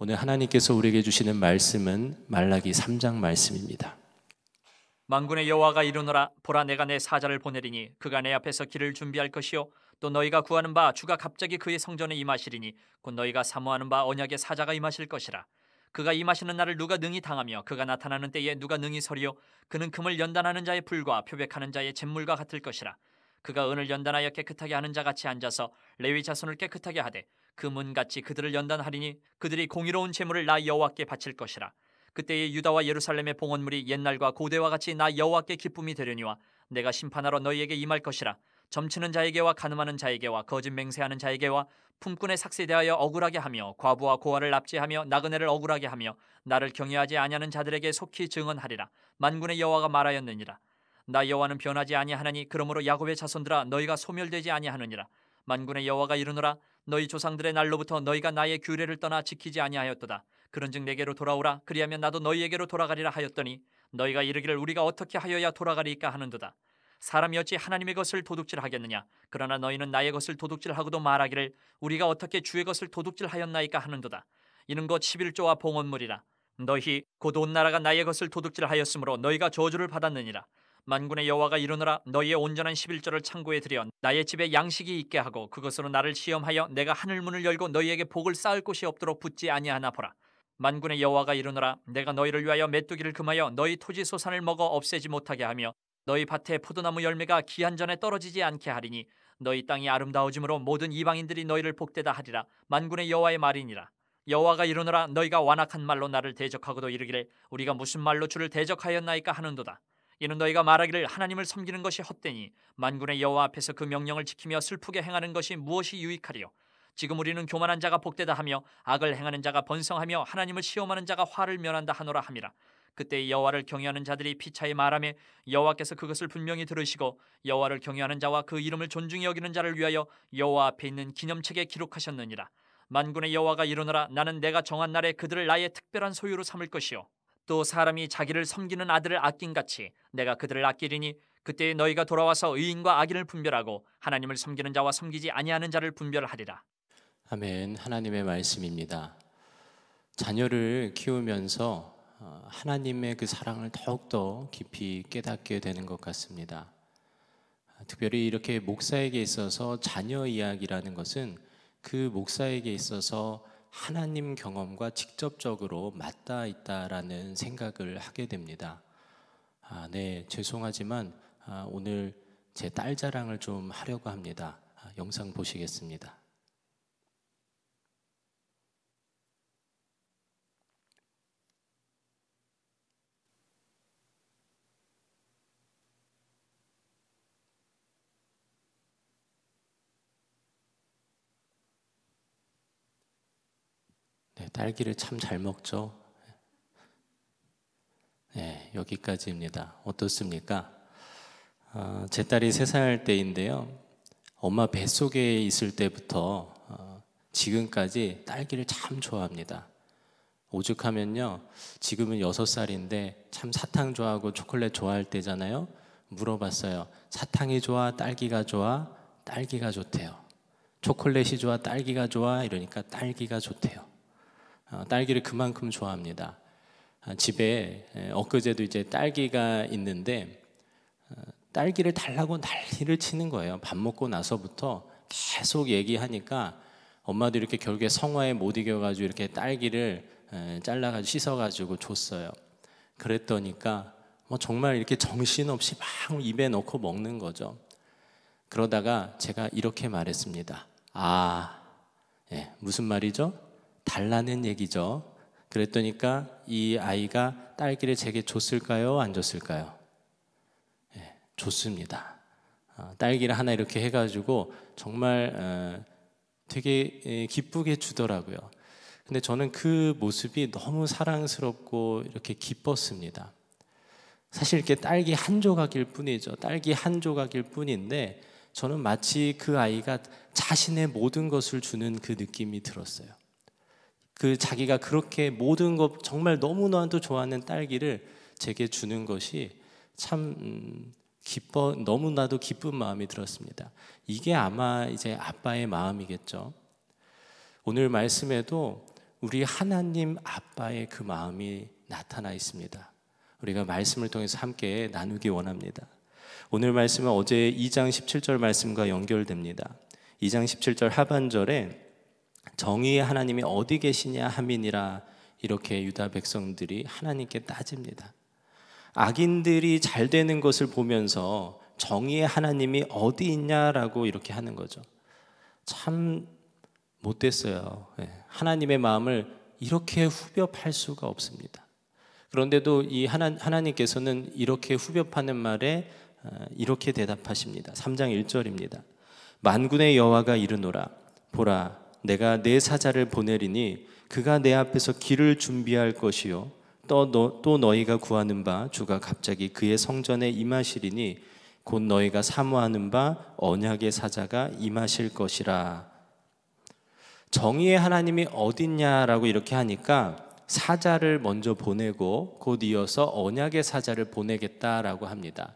오늘 하나님께서 우리에게 주시는 말씀은 말라기 3장 말씀입니다. 만군의 여호와가 이르노라 보라 내가 내 사자를 보내리니 그가 내 앞에서 길을 준비할 것이요 또 너희가 구하는 바 주가 갑자기 그의 성전에 임하시리니 곧 너희가 사모하는 바 언약의 사자가 임하실 것이라 그가 임하시는 날을 누가 능히 당하며 그가 나타나는 때에 누가 능히 서리요 그는 금을 연단하는 자의 불과 표백하는 자의 잿물과 같을 것이라 그가 은을 연단하여 깨끗하게 하는 자 같이 앉아서 레위 자손을 깨끗하게 하되 그문같이 그들을 연단하리니 그들이 공의로운 재물을 나 여호와께 바칠 것이라 그때의 유다와 예루살렘의 봉헌물이 옛날과 고대와 같이 나 여호와께 기쁨이 되려니와 내가 심판하러 너희에게 임할 것이라 점치는 자에게와 가늠하는 자에게와 거짓 맹세하는 자에게와 품꾼의 삭세 대하여 억울하게 하며 과부와 고아를 납치하며 나그네를 억울하게 하며 나를 경외하지 아니하는 자들에게 속히 증언하리라 만군의 여호와가 말하였느니라 나 여호와는 변하지 아니하나니 그러므로 야곱의 자손들아 너희가 소멸되지 아니하느니라 만군의 여호와가 이르노라 너희 조상들의 날로부터 너희가 나의 규례를 떠나 지키지 아니하였도다. 그런즉 내게로 돌아오라 그리하면 나도 너희에게로 돌아가리라 하였더니 너희가 이르기를 우리가 어떻게 하여야 돌아가리까 하는도다. 사람이 어찌 하나님의 것을 도둑질하겠느냐 그러나 너희는 나의 것을 도둑질하고도 말하기를 우리가 어떻게 주의 것을 도둑질하였나이까 하는도다. 이는 곧 11조와 봉헌물이라 너희 곧 온 나라가 나의 것을 도둑질하였으므로 너희가 저주를 받았느니라 만군의 여호와가 이르노라 너희의 온전한 11절을 창고에 들여 나의 집에 양식이 있게 하고 그것으로 나를 시험하여 내가 하늘 문을 열고 너희에게 복을 쌓을 곳이 없도록 붙지 아니하나 보라 만군의 여호와가 이르노라 내가 너희를 위하여 메뚜기를 금하여 너희 토지 소산을 먹어 없애지 못하게 하며 너희 밭에 포도나무 열매가 기한 전에 떨어지지 않게 하리니 너희 땅이 아름다워짐으로 모든 이방인들이 너희를 복되다 하리라 만군의 여호와의 말이니라 여호와가 이르노라 너희가 완악한 말로 나를 대적하고도 이르기를 우리가 무슨 말로 주를 대적하였나이까 하는도다 이는 너희가 말하기를 하나님을 섬기는 것이 헛되니 만군의 여호와 앞에서 그 명령을 지키며 슬프게 행하는 것이 무엇이 유익하리요 지금 우리는 교만한 자가 복되다 하며 악을 행하는 자가 번성하며 하나님을 시험하는 자가 화를 면한다 하노라 함이라 그때 여호와를 경외하는 자들이 피차에 말하며 여호와께서 그것을 분명히 들으시고 여호와를 경외하는 자와 그 이름을 존중히 여기는 자를 위하여 여호와 앞에 있는 기념책에 기록하셨느니라 만군의 여호와가 이르노라 나는 내가 정한 날에 그들을 나의 특별한 소유로 삼을 것이요 또 사람이 자기를 섬기는 아들을 아낀같이 내가 그들을 아끼리니 그때 너희가 돌아와서 의인과 악인을 분별하고 하나님을 섬기는 자와 섬기지 아니하는 자를 분별하리라. 아멘. 하나님의 말씀입니다. 자녀를 키우면서 어, 하나님의 그 사랑을 더욱더 깊이 깨닫게 되는 것 같습니다. 특별히 이렇게 목사에게 있어서 자녀 이야기라는 것은 그 목사에게 있어서 하나님 경험과 직접적으로 맞닿아 있다라는 생각을 하게 됩니다. 아, 네, 죄송하지만 아, 오늘 제 딸 자랑을 좀 하려고 합니다. 아, 영상 보시겠습니다. 딸기를 참 잘 먹죠. 네, 여기까지입니다. 어떻습니까? 어, 제 딸이 세 살 때인데요. 엄마 뱃속에 있을 때부터 어, 지금까지 딸기를 참 좋아합니다. 오죽하면요. 지금은 6살인데 참 사탕 좋아하고 초콜릿 좋아할 때잖아요. 물어봤어요. 사탕이 좋아, 딸기가 좋아? 딸기가 좋대요. 초콜릿이 좋아, 딸기가 좋아? 이러니까 딸기가 좋대요. 어, 딸기를 그만큼 좋아합니다. 어, 집에 엊그제도 이제 딸기가 있는데 어, 딸기를 달라고 난리를 치는 거예요. 밥 먹고 나서부터 계속 얘기하니까 엄마도 이렇게 결국에 성화에 못 이겨가지고 이렇게 딸기를 잘라가지고 씻어가지고 줬어요. 그랬더니까 뭐 정말 이렇게 정신없이 막 입에 넣고 먹는 거죠. 그러다가 제가 이렇게 말했습니다. 아, 예, 무슨 말이죠? 달라는 얘기죠. 그랬더니이 아이가 딸기를 제게 줬을까요? 안 줬을까요? 예, 줬습니다. 어, 딸기를 하나 이렇게 해가지고 정말 어, 되게 예, 기쁘게 주더라고요. 근데 저는 그 모습이 너무 사랑스럽고 이렇게 기뻤습니다. 사실 이렇게 딸기 한 조각일 뿐이죠. 딸기 한 조각일 뿐인데 저는 마치 그 아이가 자신의 모든 것을 주는 그 느낌이 들었어요. 그 자기가 그렇게 모든 것 정말 너무나도 좋아하는 딸기를 제게 주는 것이 참 음, 기뻐 너무나도 기쁜 마음이 들었습니다. 이게 아마 이제 아빠의 마음이겠죠. 오늘 말씀에도 우리 하나님 아빠의 그 마음이 나타나 있습니다. 우리가 말씀을 통해서 함께 나누기 원합니다. 오늘 말씀은 어제 2장 17절 말씀과 연결됩니다. 2장 17절 하반절에 정의의 하나님이 어디 계시냐 함이니라 이렇게 유다 백성들이 하나님께 따집니다. 악인들이 잘 되는 것을 보면서 정의의 하나님이 어디 있냐라고 이렇게 하는 거죠. 참 못됐어요. 예, 하나님의 마음을 이렇게 후벼 팔 수가 없습니다. 그런데도 이 하나, 하나님께서는 이렇게 후벼 파는 말에 어, 이렇게 대답하십니다. 3장 1절입니다. 만군의 여호와가 이르노라 보라 내가 내 사자를 보내리니 그가 내 앞에서 길을 준비할 것이요 또, 또 너희가 구하는 바 주가 갑자기 그의 성전에 임하시리니 곧 너희가 사모하는 바 언약의 사자가 임하실 것이라 정의의 하나님이 어딨냐라고 이렇게 하니까 사자를 먼저 보내고 곧 이어서 언약의 사자를 보내겠다라고 합니다.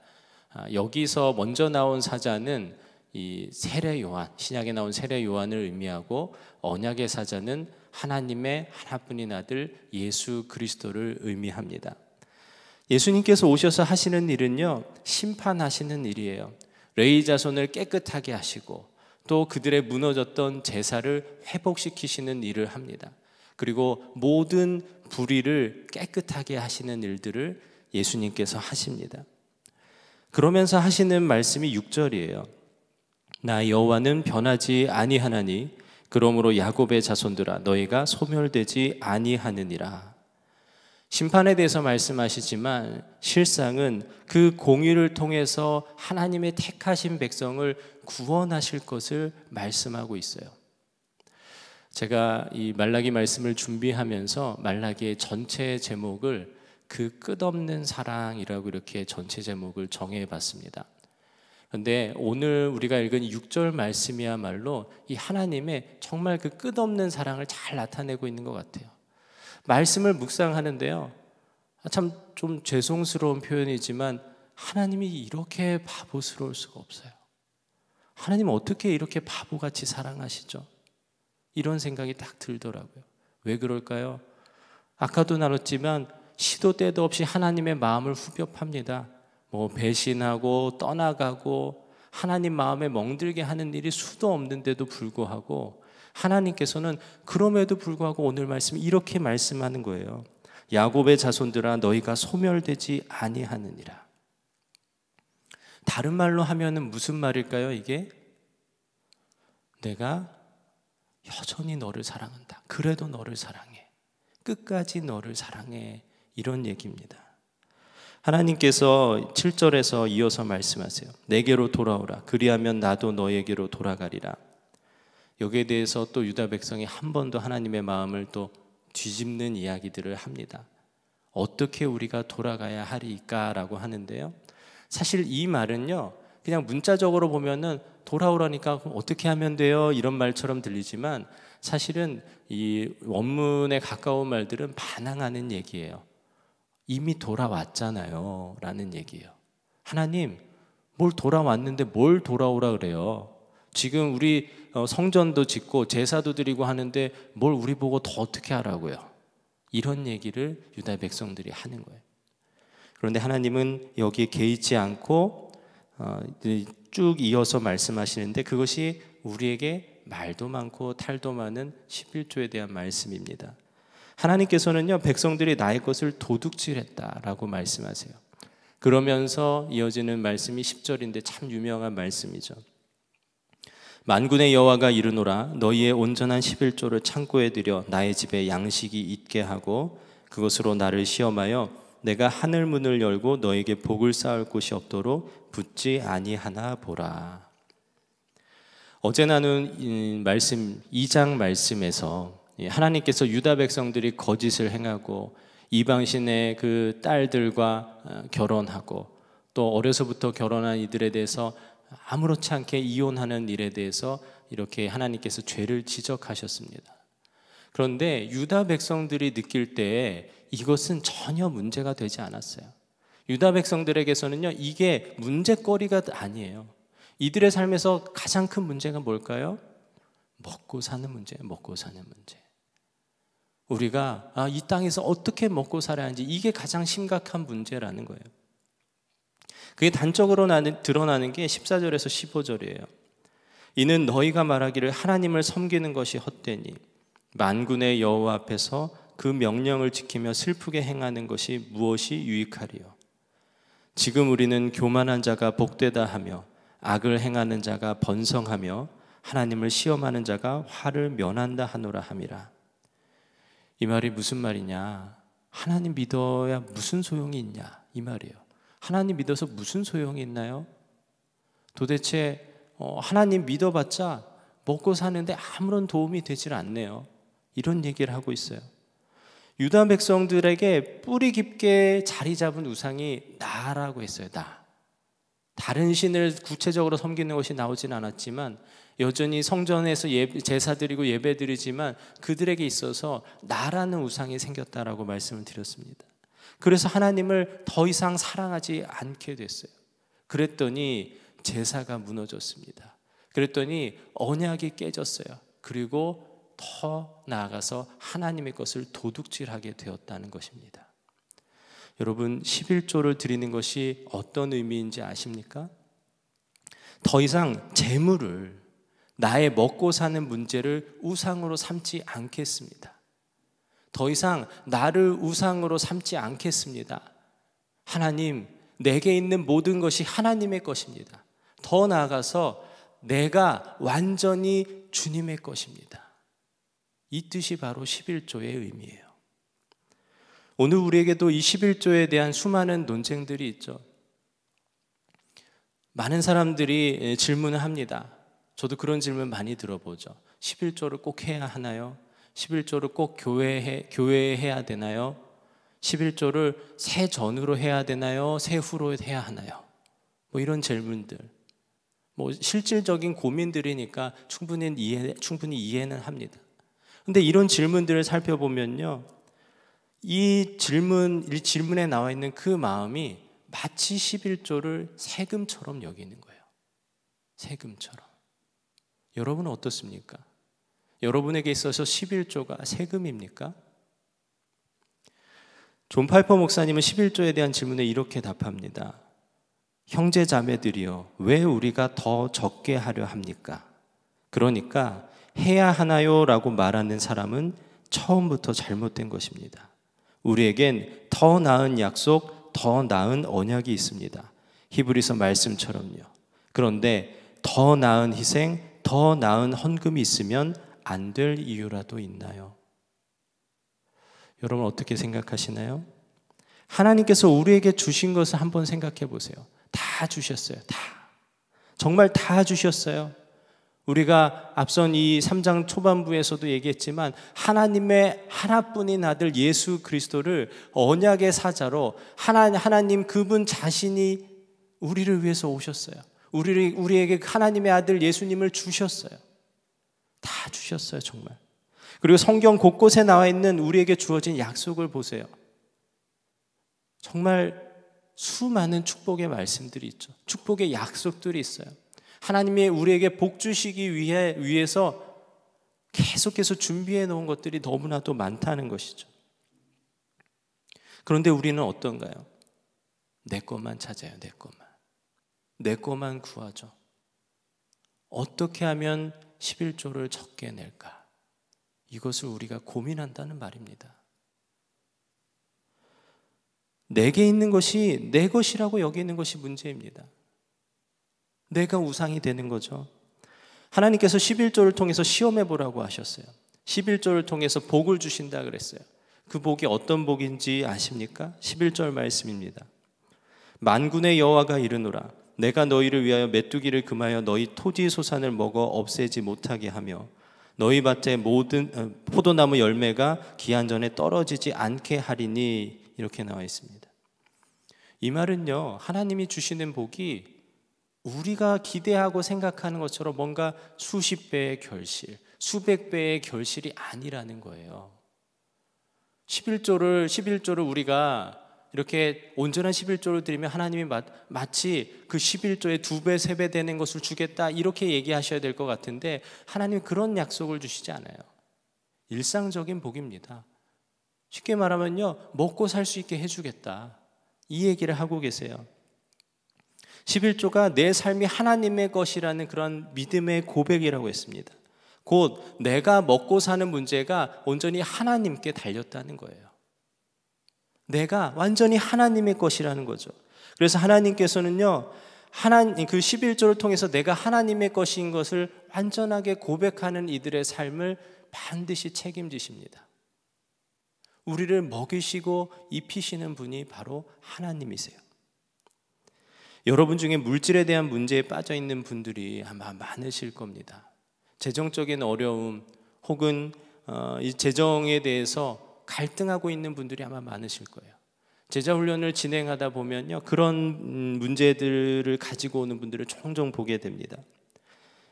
아, 여기서 먼저 나온 사자는 이 세례 요한 신약에 나온 세례 요한을 의미하고 언약의 사자는 하나님의 하나뿐인 아들 예수 그리스도를 의미합니다. 예수님께서 오셔서 하시는 일은요 심판하시는 일이에요. 레이 자손을 깨끗하게 하시고 또 그들의 무너졌던 제사를 회복시키시는 일을 합니다. 그리고 모든 불의를 깨끗하게 하시는 일들을 예수님께서 하십니다. 그러면서 하시는 말씀이 6절이에요. 나 여호와는 변하지 아니하나니 그러므로 야곱의 자손들아 너희가 소멸되지 아니하느니라. 심판에 대해서 말씀하시지만 실상은 그 공의를 통해서 하나님의 택하신 백성을 구원하실 것을 말씀하고 있어요. 제가 이 말라기 말씀을 준비하면서 말라기의 전체 제목을 그 끝없는 사랑이라고 이렇게 전체 제목을 정해 봤습니다. 근데 오늘 우리가 읽은 6절 말씀이야말로 이 하나님의 정말 그 끝없는 사랑을 잘 나타내고 있는 것 같아요. 말씀을 묵상하는데요. 아, 참좀 죄송스러운 표현이지만 하나님이 이렇게 바보스러울 수가 없어요. 하나님 어떻게 이렇게 바보같이 사랑하시죠? 이런 생각이 딱 들더라고요. 왜 그럴까요? 아까도 나눴지만 시도 때도 없이 하나님의 마음을 후벼 팝니다. 뭐 배신하고 떠나가고 하나님 마음에 멍들게 하는 일이 수도 없는데도 불구하고 하나님께서는 그럼에도 불구하고 오늘 말씀 이렇게 말씀하는 거예요. 야곱의 자손들아 너희가 소멸되지 아니하느니라. 다른 말로 하면은 무슨 말일까요? 이게 내가 여전히 너를 사랑한다. 그래도 너를 사랑해. 끝까지 너를 사랑해. 이런 얘기입니다. 하나님께서 7절에서 이어서 말씀하세요. 내게로 돌아오라. 그리하면 나도 너에게로 돌아가리라. 여기에 대해서 또 유다 백성이 한 번도 하나님의 마음을 또 뒤집는 이야기들을 합니다. 어떻게 우리가 돌아가야 하리까라고 하는데요. 사실 이 말은요. 그냥 문자적으로 보면은 돌아오라니까 어떻게 하면 돼요? 이런 말처럼 들리지만 사실은 이 원문에 가까운 말들은 반항하는 얘기예요. 이미 돌아왔잖아요. 라는 얘기예요. 하나님, 뭘 돌아왔는데 뭘 돌아오라 그래요? 지금 우리 어, 성전도 짓고 제사도 드리고 하는데 뭘 우리 보고 더 어떻게 하라고요? 이런 얘기를 유다 백성들이 하는 거예요. 그런데 하나님은 여기에 개의치 않고 어, 쭉 이어서 말씀하시는데 그것이 우리에게 말도 많고 탈도 많은 11조에 대한 말씀입니다. 하나님께서는요, 백성들이 나의 것을 도둑질했다라고 말씀하세요. 그러면서 이어지는 말씀이 10절인데 참 유명한 말씀이죠. 만군의 여호와가 이르노라 너희의 온전한 11조를 창고에 들여 나의 집에 양식이 있게 하고 그것으로 나를 시험하여 내가 하늘 문을 열고 너에게 복을 쌓을 곳이 없도록 붙지 아니하나 보라. 어제 나눈 말씀 2장 말씀에서 예, 하나님께서 유다 백성들이 거짓을 행하고 이방신의 그 딸들과 어, 결혼하고 또 어려서부터 결혼한 이들에 대해서 아무렇지 않게 이혼하는 일에 대해서 이렇게 하나님께서 죄를 지적하셨습니다. 그런데 유다 백성들이 느낄 때 이것은 전혀 문제가 되지 않았어요. 유다 백성들에게서는요, 이게 문제거리가 아니에요. 이들의 삶에서 가장 큰 문제가 뭘까요? 먹고 사는 문제, 먹고 사는 문제. 우리가 아, 이 땅에서 어떻게 먹고 살아야 하는지 이게 가장 심각한 문제라는 거예요. 그게 단적으로 나는, 드러나는 게 14절에서 15절이에요. 이는 너희가 말하기를 하나님을 섬기는 것이 헛되니 만군의 여호와 앞에서 그 명령을 지키며 슬프게 행하는 것이 무엇이 유익하리요. 지금 우리는 교만한 자가 복되다 하며 악을 행하는 자가 번성하며 하나님을 시험하는 자가 화를 면한다 하노라 함이라. 이 말이 무슨 말이냐? 하나님 믿어야 무슨 소용이 있냐? 이 말이에요. 하나님 믿어서 무슨 소용이 있나요? 도대체 어, 하나님 믿어봤자 먹고 사는데 아무런 도움이 되질 않네요. 이런 얘기를 하고 있어요. 유다 백성들에게 뿌리 깊게 자리 잡은 우상이 나라고 했어요. 나. 다른 신을 구체적으로 섬기는 것이 나오진 않았지만 여전히 성전에서 예, 제사드리고 예배드리지만 그들에게 있어서 나라는 우상이 생겼다라고 말씀을 드렸습니다. 그래서 하나님을 더 이상 사랑하지 않게 됐어요. 그랬더니 제사가 무너졌습니다. 그랬더니 언약이 깨졌어요. 그리고 더 나아가서 하나님의 것을 도둑질하게 되었다는 것입니다. 여러분, 11조를 드리는 것이 어떤 의미인지 아십니까? 더 이상 재물을 나의 먹고 사는 문제를 우상으로 삼지 않겠습니다. 더 이상 나를 우상으로 삼지 않겠습니다. 하나님, 내게 있는 모든 것이 하나님의 것입니다. 더 나아가서 내가 완전히 주님의 것입니다. 이 뜻이 바로 11조의 의미예요. 오늘 우리에게도 이 11조에 대한 수많은 논쟁들이 있죠. 많은 사람들이 질문을 합니다. 저도 그런 질문 많이 들어보죠. 11조를 꼭 해야 하나요? 11조를 꼭 교회에, 교회에 해야 되나요? 11조를 새 전으로 해야 되나요? 새 후로 해야 하나요? 뭐 이런 질문들. 뭐 실질적인 고민들이니까 충분히 이해, 충분히 이해는 합니다. 근데 이런 질문들을 살펴보면요. 이 질문, 이 질문에 나와 있는 그 마음이 마치 11조를 세금처럼 여기는 거예요. 세금처럼. 여러분은 어떻습니까? 여러분에게 있어서 11조가 세금입니까? 존 파이퍼 목사님은 11조에 대한 질문에 이렇게 답합니다. 형제 자매들이여, 왜 우리가 더 적게 하려 합니까? 그러니까 해야 하나요? 라고 말하는 사람은 처음부터 잘못된 것입니다. 우리에겐 더 나은 약속, 더 나은 언약이 있습니다. 히브리서 말씀처럼요. 그런데 더 나은 희생, 더 나은 헌금이 있으면 안 될 이유라도 있나요? 여러분 어떻게 생각하시나요? 하나님께서 우리에게 주신 것을 한번 생각해 보세요. 다 주셨어요. 다. 정말 다 주셨어요. 우리가 앞선 이 3장 초반부에서도 얘기했지만 하나님의 하나뿐인 아들 예수 그리스도를 언약의 사자로 하나, 하나님 그분 자신이 우리를 위해서 오셨어요. 우리, 우리에게 하나님의 아들 예수님을 주셨어요. 다 주셨어요, 정말. 그리고 성경 곳곳에 나와 있는 우리에게 주어진 약속을 보세요. 정말 수많은 축복의 말씀들이 있죠. 축복의 약속들이 있어요. 하나님이 우리에게 복 주시기 위해 위해서 계속해서 준비해 놓은 것들이 너무나도 많다는 것이죠. 그런데 우리는 어떤가요? 내 것만 찾아요, 내 것만. 내 것만 구하죠. 어떻게 하면 11조를 적게 낼까? 이것을 우리가 고민한다는 말입니다. 내게 있는 것이 내 것이라고 여기는 있 것이 문제입니다. 내가 우상이 되는 거죠. 하나님께서 11조를 통해서 시험해 보라고 하셨어요. 11조를 통해서 복을 주신다 그랬어요. 그 복이 어떤 복인지 아십니까? 11절 말씀입니다. 만군의 여호와가 이르노라 내가 너희를 위하여 메뚜기를 금하여 너희 토지 소산을 먹어 없애지 못하게 하며 너희 밭에 모든 어, 포도나무 열매가 기한 전에 떨어지지 않게 하리니 이렇게 나와 있습니다. 이 말은요. 하나님이 주시는 복이 우리가 기대하고 생각하는 것처럼 뭔가 수십 배의 결실, 수백 배의 결실이 아니라는 거예요. 11조를 11조를 우리가 이렇게 온전한 11조를 드리면 하나님이 마, 치그 11조의 두 배, 세 배 되는 것을 주겠다 이렇게 얘기하셔야 될 것 같은데 하나님 그런 약속을 주시지 않아요. 일상적인 복입니다. 쉽게 말하면요, 먹고 살 수 있게 해주겠다. 이 얘기를 하고 계세요. 11조가 내 삶이 하나님의 것이라는 그런 믿음의 고백이라고 했습니다. 곧 내가 먹고 사는 문제가 온전히 하나님께 달렸다는 거예요. 내가 완전히 하나님의 것이라는 거죠. 그래서 하나님께서는요, 하나님 그 11조를 통해서 내가 하나님의 것인 것을 완전하게 고백하는 이들의 삶을 반드시 책임지십니다. 우리를 먹이시고 입히시는 분이 바로 하나님이세요. 여러분 중에 물질에 대한 문제에 빠져 있는 분들이 아마 많으실 겁니다. 재정적인 어려움 혹은 어, 이 재정에 대해서 갈등하고 있는 분들이 아마 많으실 거예요. 제자 훈련을 진행하다 보면요. 그런 문제들을 가지고 오는 분들을 종종 보게 됩니다.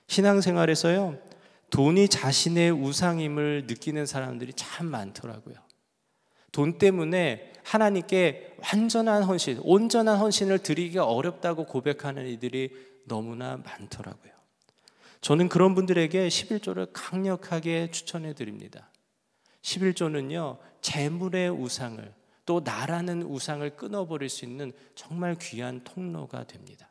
신앙생활에서요. 돈이 자신의 우상임을 느끼는 사람들이 참 많더라고요. 돈 때문에 하나님께 완전한 헌신, 온전한 헌신을 드리기가 어렵다고 고백하는 이들이 너무나 많더라고요. 저는 그런 분들에게 11조를 강력하게 추천해 드립니다. 11조는요, 재물의 우상을 또 나라는 우상을 끊어버릴 수 있는 정말 귀한 통로가 됩니다.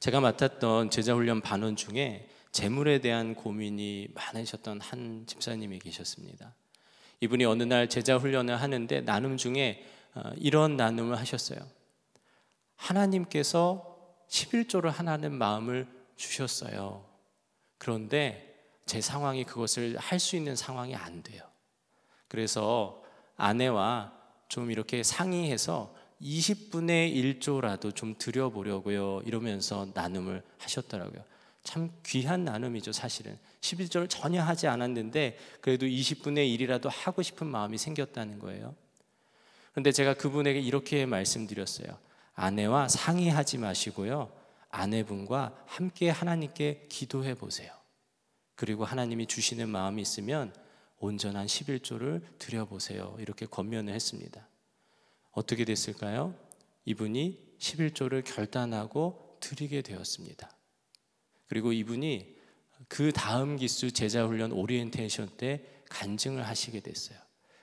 제가 맡았던 제자훈련 반원 중에 재물에 대한 고민이 많으셨던 한 집사님이 계셨습니다. 이분이 어느 날 제자훈련을 하는데 나눔 중에 어, 이런 나눔을 하셨어요. 하나님께서 11조를 하나는 마음을 주셨어요. 그런데 제 상황이 그것을 할 수 있는 상황이 안 돼요. 그래서 아내와 좀 이렇게 상의해서 20분의 1조라도 좀 드려보려고요. 이러면서 나눔을 하셨더라고요. 참 귀한 나눔이죠, 사실은. 11조를 전혀 하지 않았는데 그래도 20분의 1이라도 하고 싶은 마음이 생겼다는 거예요. 그런데 제가 그분에게 이렇게 말씀드렸어요. 아내와 상의하지 마시고요. 아내분과 함께 하나님께 기도해 보세요. 그리고 하나님이 주시는 마음이 있으면 온전한 11조를 드려보세요. 이렇게 권면을 했습니다. 어떻게 됐을까요? 이분이 11조를 결단하고 드리게 되었습니다. 그리고 이분이 그 다음 기수 제자훈련 오리엔테이션 때 간증을 하시게 됐어요.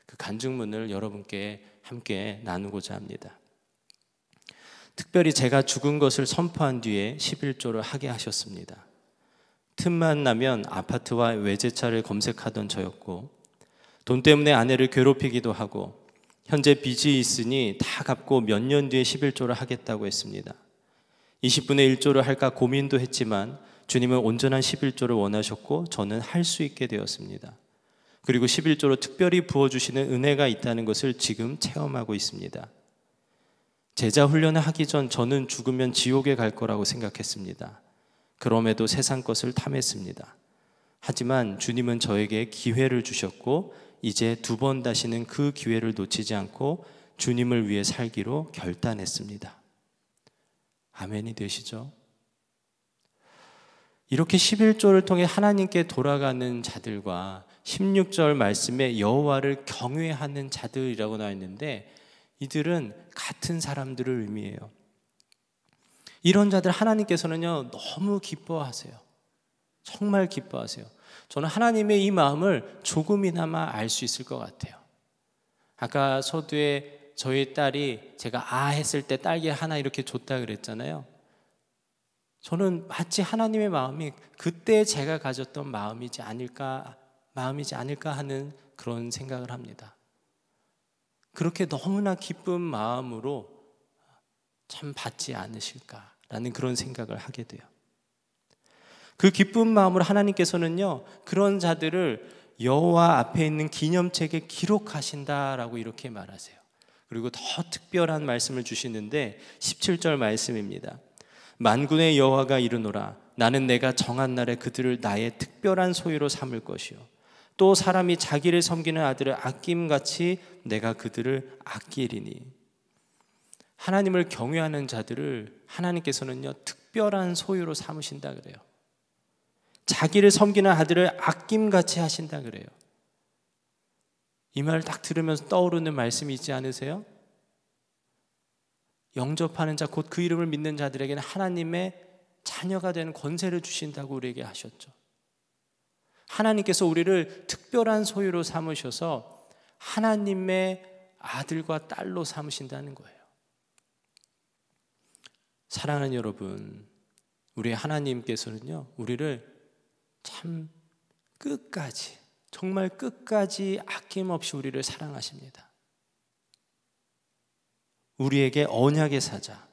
그 간증문을 여러분께 함께 나누고자 합니다. 특별히 제가 죽은 것을 선포한 뒤에 11조를 하게 하셨습니다. 틈만 나면 아파트와 외제차를 검색하던 저였고 돈 때문에 아내를 괴롭히기도 하고 현재 빚이 있으니 다 갚고 몇 년 뒤에 11조를 하겠다고 했습니다. 20분의 1조를 할까 고민도 했지만 주님은 온전한 11조를 원하셨고 저는 할 수 있게 되었습니다. 그리고 11조로 특별히 부어주시는 은혜가 있다는 것을 지금 체험하고 있습니다. 제자 훈련을 하기 전 저는 죽으면 지옥에 갈 거라고 생각했습니다. 그럼에도 세상 것을 탐했습니다. 하지만 주님은 저에게 기회를 주셨고 이제 두 번 다시는 그 기회를 놓치지 않고 주님을 위해 살기로 결단했습니다. 아멘이 되시죠? 이렇게 11조를 통해 하나님께 돌아가는 자들과 16절 말씀에 여호와를 경외하는 자들이라고 나와 있는데 이들은 같은 사람들을 의미해요. 이런 자들 하나님께서는요, 너무 기뻐하세요. 정말 기뻐하세요. 저는 하나님의 이 마음을 조금이나마 알 수 있을 것 같아요. 아까 서두에 저희 딸이 제가 아 했을 때 딸기 하나 이렇게 줬다 그랬잖아요. 저는 마치 하나님의 마음이 그때 제가 가졌던 마음이지 않을까, 마음이지 않을까 하는 그런 생각을 합니다. 그렇게 너무나 기쁜 마음으로 참 받지 않으실까라는 그런 생각을 하게 돼요. 그 기쁜 마음으로 하나님께서는요 그런 자들을 여호와 앞에 있는 기념책에 기록하신다라고 이렇게 말하세요. 그리고 더 특별한 말씀을 주시는데 17절 말씀입니다. 만군의 여호와가 이르노라 나는 내가 정한 날에 그들을 나의 특별한 소유로 삼을 것이요 또 사람이 자기를 섬기는 아들을 아낌같이 내가 그들을 아끼리니 하나님을 경외하는 자들을 하나님께서는요 특별한 소유로 삼으신다 그래요. 자기를 섬기는 아들을 아낌같이 하신다 그래요. 이 말을 딱 들으면서 떠오르는 말씀이 있지 않으세요? 영접하는 자, 곧 그 이름을 믿는 자들에게는 하나님의 자녀가 되는 권세를 주신다고 우리에게 하셨죠. 하나님께서 우리를 특별한 소유로 삼으셔서 하나님의 아들과 딸로 삼으신다는 거예요. 사랑하는 여러분, 우리 하나님께서는요, 우리를 참 끝까지, 정말 끝까지 아낌없이 우리를 사랑하십니다. 우리에게 언약의 사자,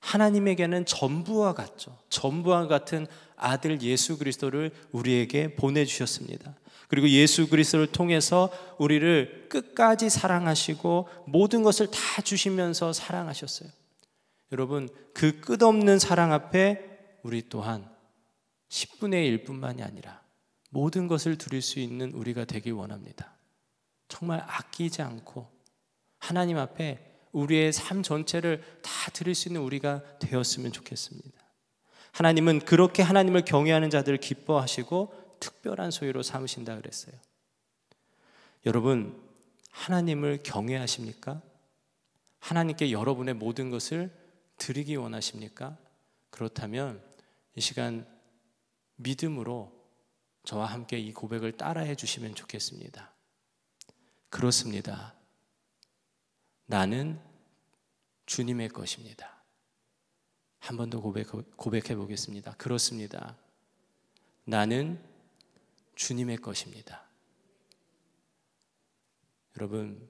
하나님에게는 전부와 같죠. 전부와 같은 아들 예수 그리스도를 우리에게 보내주셨습니다. 그리고 예수 그리스도를 통해서 우리를 끝까지 사랑하시고 모든 것을 다 주시면서 사랑하셨어요. 여러분, 그 끝없는 사랑 앞에 우리 또한 10분의 1뿐만이 아니라 모든 것을 드릴 수 있는 우리가 되길 원합니다. 정말 아끼지 않고 하나님 앞에 우리의 삶 전체를 다 드릴 수 있는 우리가 되었으면 좋겠습니다. 하나님은 그렇게 하나님을 경외하는 자들을 기뻐하시고 특별한 소유로 삼으신다 그랬어요. 여러분, 하나님을 경외하십니까? 하나님께 여러분의 모든 것을 드리기 원하십니까? 그렇다면 이 시간 믿음으로 저와 함께 이 고백을 따라해 주시면 좋겠습니다. 그렇습니다. 나는 주님의 것입니다. 한 번 더 고백, 고백해 보겠습니다. 그렇습니다. 나는 주님의 것입니다. 여러분,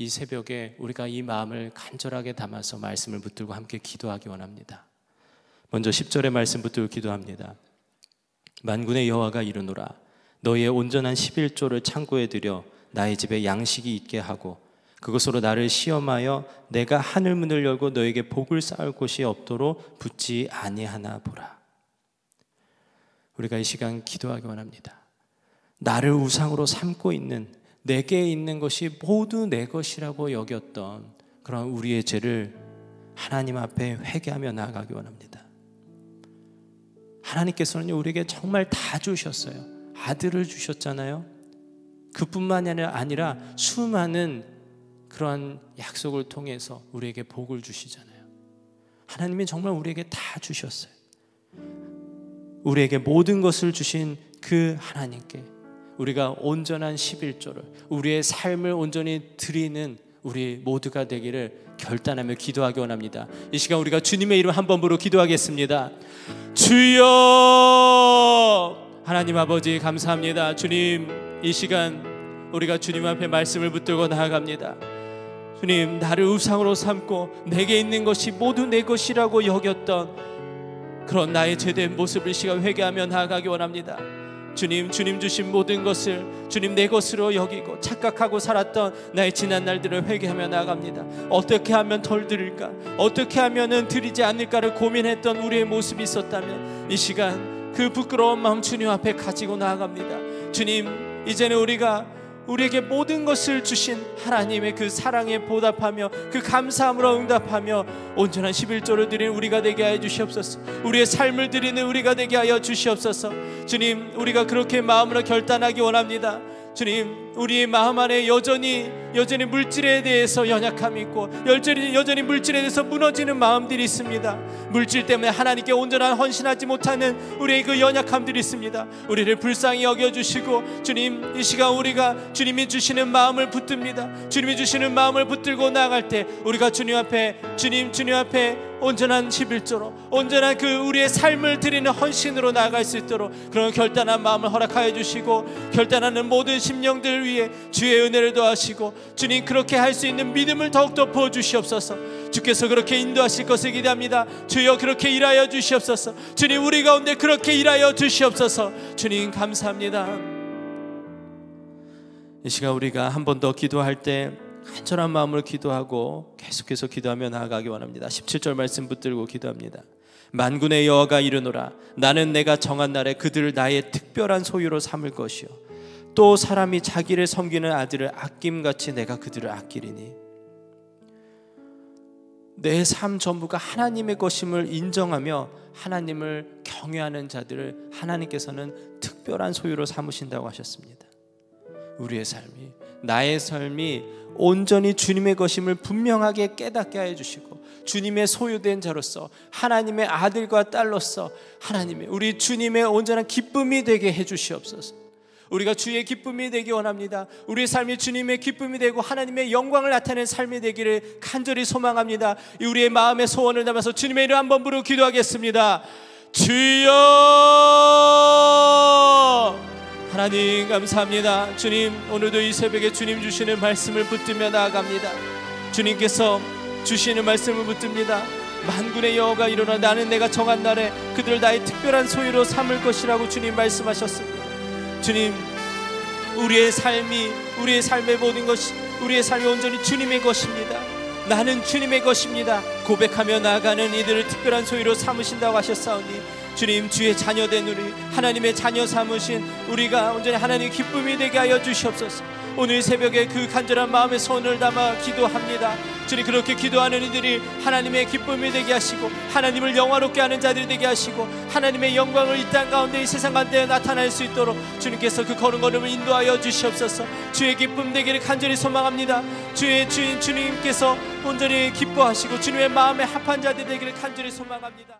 이 새벽에 우리가 이 마음을 간절하게 담아서 말씀을 붙들고 함께 기도하기 원합니다. 먼저 10절의 말씀 붙들고 기도합니다. 만군의 여호와가 이르노라 너희의 온전한 11조를 창고에 들여 나의 집에 양식이 있게 하고 그것으로 나를 시험하여 내가 하늘 문을 열고 너에게 복을 쌓을 곳이 없도록 붙지 아니하나 보라. 우리가 이 시간 기도하기 원합니다. 나를 우상으로 삼고 있는 내게 있는 것이 모두 내 것이라고 여겼던 그런 우리의 죄를 하나님 앞에 회개하며 나아가기 원합니다. 하나님께서는 우리에게 정말 다 주셨어요. 아들을 주셨잖아요. 그뿐만이 아니라 수많은 그러한 약속을 통해서 우리에게 복을 주시잖아요. 하나님이 정말 우리에게 다 주셨어요. 우리에게 모든 것을 주신 그 하나님께 우리가 온전한 11조를 우리의 삶을 온전히 드리는 우리 모두가 되기를 결단하며 기도하기 원합니다. 이 시간 우리가 주님의 이름 한번 부르 기도하겠습니다. 주여 하나님 아버지 감사합니다. 주님 이 시간 우리가 주님 앞에 말씀을 붙들고 나아갑니다. 주님 나를 우상으로 삼고 내게 있는 것이 모두 내 것이라고 여겼던 그런 나의 죄된 모습을 시간 회개하며 나아가기 원합니다. 주님, 주님 주신 모든 것을 주님 내 것으로 여기고 착각하고 살았던 나의 지난 날들을 회개하며 나아갑니다. 어떻게 하면 덜 드릴까? 어떻게 하면은 드리지 않을까를 고민했던 우리의 모습이 있었다면 이 시간 그 부끄러운 마음 주님 앞에 가지고 나아갑니다. 주님, 이제는 우리가 우리에게 모든 것을 주신 하나님의 그 사랑에 보답하며 그 감사함으로 응답하며 온전한 11조를 드린 우리가 되게 하여 주시옵소서 우리의 삶을 드리는 우리가 되게 하여 주시옵소서 주님 우리가 그렇게 마음으로 결단하기 원합니다 주님 우리의 마음 안에 여전히 여전히 물질에 대해서 연약함이 있고 여전히 여전히 물질에 대해서 무너지는 마음들이 있습니다. 물질 때문에 하나님께 온전한 헌신하지 못하는 우리의 그 연약함들이 있습니다. 우리를 불쌍히 여겨 주시고 주님 이 시간 우리가 주님이 주시는 마음을 붙듭니다. 주님이 주시는 마음을 붙들고 나아갈 때 우리가 주님 앞에 주님 주님 앞에 온전한 11조로 온전한 그 우리의 삶을 드리는 헌신으로 나아갈 수 있도록 그런 결단한 마음을 허락하여 주시고 결단하는 모든 심령들 위해 주의 은혜를 도하시고 주님 그렇게 할 수 있는 믿음을 더욱더 부어주시옵소서 주께서 그렇게 인도하실 것을 기대합니다 주여 그렇게 일하여 주시옵소서 주님 우리 가운데 그렇게 일하여 주시옵소서 주님 감사합니다 이 시간 우리가 한 번 더 기도할 때 간절한 마음으로 기도하고 계속해서 기도하며 나아가기 원합니다. 17절 말씀 붙들고 기도합니다. 만군의 여호와가 이르노라 나는 내가 정한 날에 그들을 나의 특별한 소유로 삼을 것이요 또 사람이 자기를 섬기는 아들을 아낌같이 내가 그들을 아끼리니 내 삶 전부가 하나님의 것임을 인정하며 하나님을 경외하는 자들을 하나님께서는 특별한 소유로 삼으신다고 하셨습니다. 우리의 삶이 나의 삶이 온전히 주님의 것임을 분명하게 깨닫게 해 주시고 주님의 소유된 자로서 하나님의 아들과 딸로서 하나님의 우리 주님의 온전한 기쁨이 되게 해 주시옵소서. 우리가 주의 기쁨이 되기 원합니다. 우리 삶이 주님의 기쁨이 되고 하나님의 영광을 나타낸 삶이 되기를 간절히 소망합니다. 우리의 마음의 소원을 담아서 주님의 이름 한번 부르 기도하겠습니다. 주여! 하나님 감사합니다. 주님 오늘도 이 새벽에 주님 주시는 말씀을 붙들며 나아갑니다. 주님께서 주시는 말씀을 붙듭니다. 만군의 여호가 일어나 나는 내가 정한 날에 그들을 나의 특별한 소유로 삼을 것이라고 주님 말씀하셨습니다. 주님 우리의 삶이 우리의 삶의 모든 것이 우리의 삶이 온전히 주님의 것입니다. 나는 주님의 것입니다. 고백하며 나아가는 이들을 특별한 소유로 삼으신다고 하셨사오니 주님 주의 자녀된 우리 하나님의 자녀 삼으신 우리가 온전히 하나님 기쁨이 되게 하여 주시옵소서 오늘 새벽에 그 간절한 마음에 손을 담아 기도합니다 주님 그렇게 기도하는 이들이 하나님의 기쁨이 되게 하시고 하나님을 영화롭게 하는 자들이 되게 하시고 하나님의 영광을 이 땅 가운데 이 세상 가운데 나타날 수 있도록 주님께서 그 걸음걸음을 인도하여 주시옵소서 주의 기쁨 되기를 간절히 소망합니다 주의 주인 주님께서 온전히 기뻐하시고 주님의 마음에 합한 자들 이 되기를 간절히 소망합니다